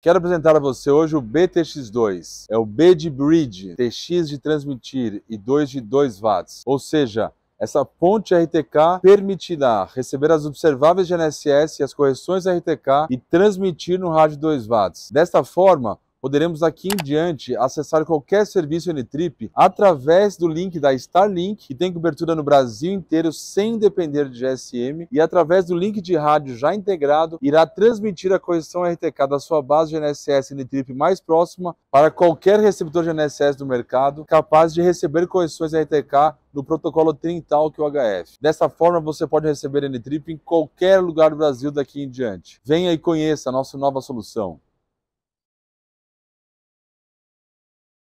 Quero apresentar a você hoje o BTX2. É o B de bridge, TX de transmitir e 2 de 2 watts. Ou seja, essa ponte RTK permitirá receber as observáveis de NSS e as correções RTK e transmitir no rádio 2 watts. Desta forma, poderemos daqui em diante acessar qualquer serviço Ntrip através do link da Starlink, que tem cobertura no Brasil inteiro sem depender de GSM, e através do link de rádio já integrado, irá transmitir a correção RTK da sua base de NSS mais próxima para qualquer receptor de NSS do mercado, capaz de receber correções RTK no protocolo 30 que o HF. Dessa forma, você pode receber Ntrip em qualquer lugar do Brasil daqui em diante. Venha e conheça a nossa nova solução.